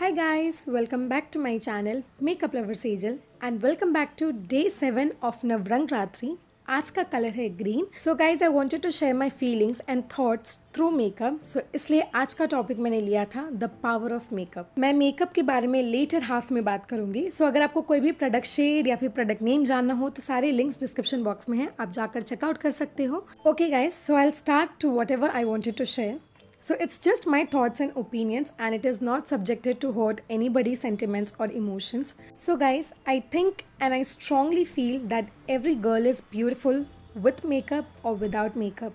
High guys welcome back to my channel makeup lover Sejal and welcome back to day seven of Navratri आज का colour है green so guys I wanted to share my feelings and thoughts through makeup so इसलिए आज का topic मैंने लिया था the power of makeup मैं मेकअप के बारे में लेटर हाफ में बात करूंगी सो so, अगर आपको कोई भी प्रोडक्ट शेड या फिर प्रोडक्ट नेम जानना हो तो सारे लिंक्स डिस्क्रिप्शन बॉक्स में है आप जाकर चेकआउट कर सकते हो okay guys so I start to whatever I wanted to share So it's just my thoughts and opinions and it is not subjected to hurt anybody's sentiments or emotions. So guys, I think and I strongly feel that every girl is beautiful with makeup or without makeup.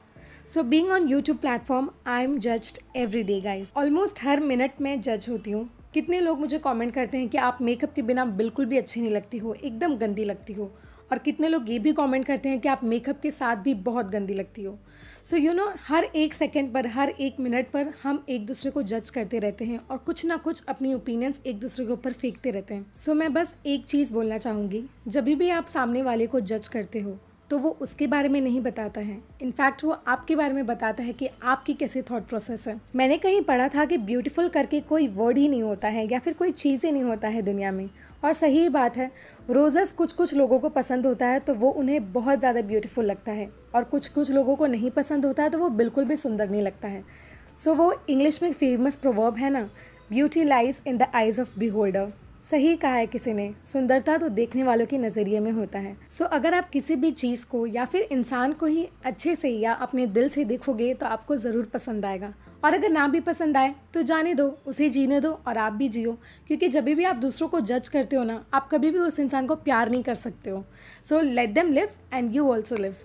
So being on YouTube platform I am judged every day guys almost हर minute में जज होती हूँ कितने लोग मुझे comment करते हैं कि आप मेकअप के बिना बिल्कुल भी अच्छी नहीं लगती हो एकदम गंदी लगती हो और कितने लोग ये भी कमेंट करते हैं कि आप मेकअप के साथ भी बहुत गंदी लगती हो सो यू नो हर एक सेकंड पर हर एक मिनट पर हम एक दूसरे को जज करते रहते हैं और कुछ ना कुछ अपनी ओपिनियंस एक दूसरे के ऊपर फेंकते रहते हैं सो so, मैं बस एक चीज़ बोलना चाहूँगी जब भी आप सामने वाले को जज करते हो तो वो उसके बारे में नहीं बताता है इनफैक्ट वो आपके बारे में बताता है कि आपकी कैसे थॉट प्रोसेस है मैंने कहीं पढ़ा था कि ब्यूटीफुल करके कोई वर्ड ही नहीं होता है या फिर कोई चीज़ ही नहीं होता है दुनिया में और सही बात है रोज़ेस कुछ कुछ लोगों को पसंद होता है तो वो उन्हें बहुत ज़्यादा ब्यूटीफुल लगता है और कुछ कुछ लोगों को नहीं पसंद होता है तो वो बिल्कुल भी सुंदर नहीं लगता है सो so, वो इंग्लिश में फेमस प्रोवर्ब है ना beauty lies in the eyes of beholder सही कहा है किसी ने सुंदरता तो देखने वालों के नज़रिए में होता है सो so, अगर आप किसी भी चीज़ को या फिर इंसान को ही अच्छे से या अपने दिल से देखोगे तो आपको ज़रूर पसंद आएगा और अगर ना भी पसंद आए तो जाने दो उसे जीने दो और आप भी जियो क्योंकि जब भी आप दूसरों को जज करते हो ना आप कभी भी उस इंसान को प्यार नहीं कर सकते हो so let them live and you also live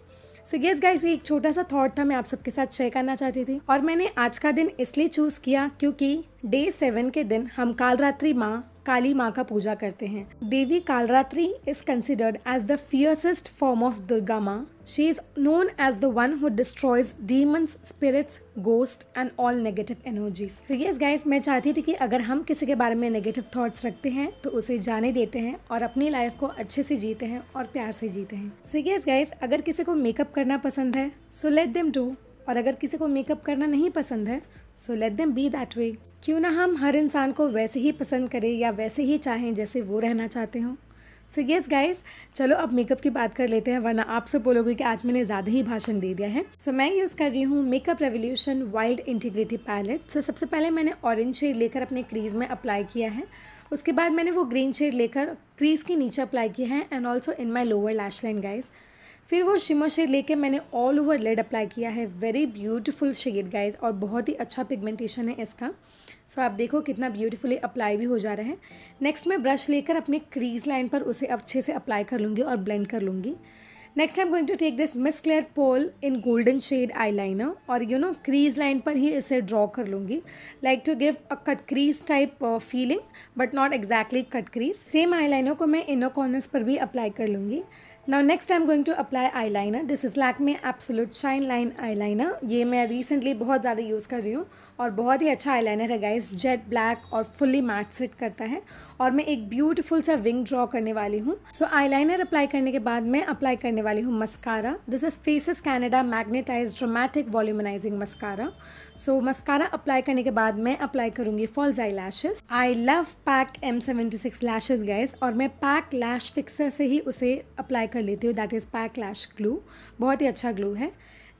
so guess guys एक छोटा सा थॉट था मैं आप सबके साथ शेयर करना चाहती थी और मैंने आज का दिन इसलिए चूज़ किया क्योंकि डे सेवन के दिन हम काल रात्रि माँ काली माँ का पूजा करते हैं Devi Kalaratri is considered as the fiercest form of Durga Maa she is known as the one who destroys demons spirits ghost and all negative energies तो so गाइस मैं चाहती थी कि अगर हम किसी के बारे में नेगेटिव थॉट्स रखते हैं तो उसे जाने देते हैं और अपनी लाइफ को अच्छे से जीते हैं और प्यार से जीते हैं सो यस गाइस अगर किसी को मेकअप करना पसंद है सो लेट देम डू और अगर किसी को मेकअप करना नहीं पसंद है so let them be that way क्यों ना हम हर इंसान को वैसे ही पसंद करें या वैसे ही चाहें जैसे वो रहना चाहते हों सो येस गाइस चलो अब मेकअप की बात कर लेते हैं वरना आप सब बोलोगे कि आज मैंने ज़्यादा ही भाषण दे दिया है सो so, मैं यूज़ कर रही हूँ makeup revolution wild integrative palette so सबसे पहले मैंने ऑरेंज शेड लेकर अपने क्रीज़ में अप्लाई किया है उसके बाद मैंने वो ग्रीन शेड लेकर क्रीज़ के नीचे अप्लाई किया है and also in my lower lash line guys फिर वो शिमो शेड लेके मैंने ऑल ओवर लेड अप्लाई किया है वेरी ब्यूटीफुल शेड गाइज और बहुत ही अच्छा पिगमेंटेशन है इसका सो so, आप देखो कितना ब्यूटीफुली अप्लाई भी हो जा रहे हैं नेक्स्ट मैं ब्रश लेकर अपने क्रीज लाइन पर उसे अच्छे से अप्लाई कर लूँगी और ब्लेंड कर लूँगी next I am going to take this Miss Claire pole in golden shade liner और यू नो क्रीज लाइन पर ही इसे ड्रॉ कर लूँगी like to give a cut crease type feeling but not exactly cut crease same eyeliner को मैं inner corners पर भी अप्लाई कर लूँगी now next I am going to apply eyeliner this is Lakme absolute shine line eye liner ये मैं recently बहुत ज़्यादा यूज़ कर रही हूँ और बहुत ही अच्छा आईलाइनर है गाइस जेट ब्लैक और फुल्ली मैट सेट करता है और मैं एक ब्यूटीफुल सा विंग ड्रॉ करने वाली हूँ सो so, आईलाइनर अप्लाई करने के बाद मैं अप्लाई करने वाली हूँ mascara this is Faces Canada magnetize dramatic volumizing mascara so mascara apply करने के बाद मैं अप्लाई करूंगी false eyelashes I love PAC M seventy six lashes guys और मैं पैक लैश फिक्सर से ही उसे अप्लाई कर लेती हूँ that is pack lash glue बहुत ही अच्छा ग्लू है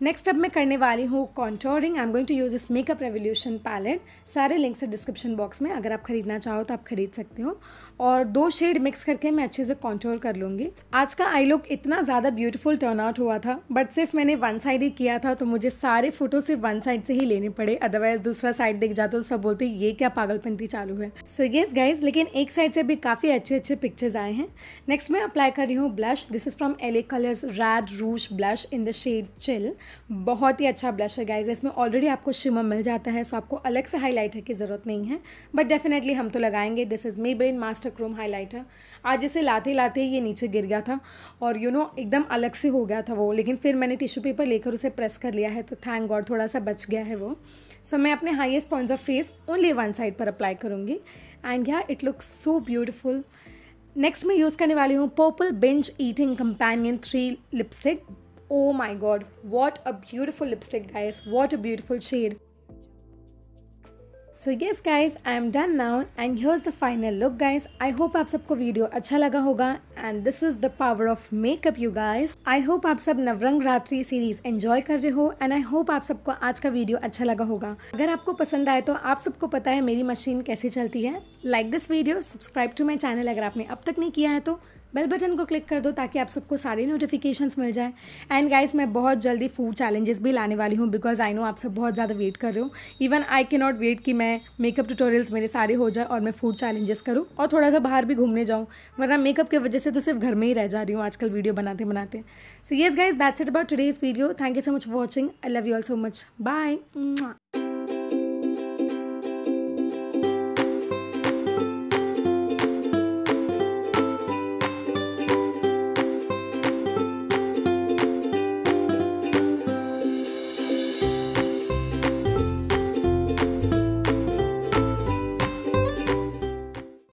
नेक्स्ट अब मैं करने वाली हूँ contouring I am going to use इस मेकअप रेवोल्यूशन पैलेट सारे लिंक्स है डिस्क्रिप्शन बॉक्स में अगर आप खरीदना चाहो तो आप खरीद सकते हो और दो शेड मिक्स करके मैं अच्छे से कॉन्टोर कर लूँगी आज का आई लुक इतना ज़्यादा ब्यूटीफुल टर्न आउट हुआ था बट सिर्फ मैंने वन साइड ही किया था तो मुझे सारे फोटो सिर्फ वन साइड से ही लेने पड़े अदरवाइज दूसरा साइड देख जाता तो सब बोलते ये क्या पागलपंथी चालू है सो येस गाइज लेकिन एक साइड से भी काफ़ी अच्छे अच्छे पिक्चर्स आए हैं नेक्स्ट मैं अप्लाई कर रही हूँ blush this is from Elle colours red rush blush in the shade chill बहुत ही अच्छा ब्लशर गाइज इसमें ऑलरेडी आपको शिमर मिल जाता है सो आपको अलग से हाईलाइटर की ज़रूरत नहीं है बट डेफिनेटली हम तो लगाएंगे this is Maybelline master chrome highlighter आज इसे लाते लाते ये नीचे गिर गया था और यू you नो know, एकदम अलग से हो गया था वो लेकिन फिर मैंने टिश्यू पेपर लेकर उसे प्रेस कर लिया है तो थैंक गॉड थोड़ा सा बच गया है वो सो so, मैं अपने highest point of face only one side पर अप्लाई करूँगी एंड या it looks so beautiful next मैं यूज़ करने वाली हूँ purple bench eating companion three lipstick oh my god what a beautiful lipstick guys what a beautiful shade so yes guys I am done now and here's the final look guys I hope आप सबको video अच्छा लगा होगा and this is the power of makeup you guys I hope आप सब नवरंग रात्रि series enjoy कर रहे हो एंड आई होप आप सबको आज का वीडियो अच्छा लगा होगा अगर आपको पसंद आए तो आप सबको पता है मेरी मशीन कैसे चलती है like this video subscribe to my channel अगर आपने अब तक नहीं किया है तो बेल बटन को क्लिक कर दो ताकि आप सबको सारी नोटिफिकेशंस मिल जाए एंड गाइस मैं बहुत जल्दी फूड चैलेंजेस भी लाने वाली हूँ बिकॉज आई नो आप सब बहुत ज़्यादा वेट कर रहे हो इवन आई के नॉट वेट कि मैं मेकअप ट्यूटोरियल्स मेरे सारे हो जाए और मैं फूड चैलेंजेस करूँ और थोड़ा सा बाहर भी घूमने जाऊँ वरना मेकअप की वजह से तो सिर्फ घर में ही रह जा रही हूँ आजकल वीडियो बनाते बनाते so yes guys that's it about today's video thank you so much watching I love you all so much bye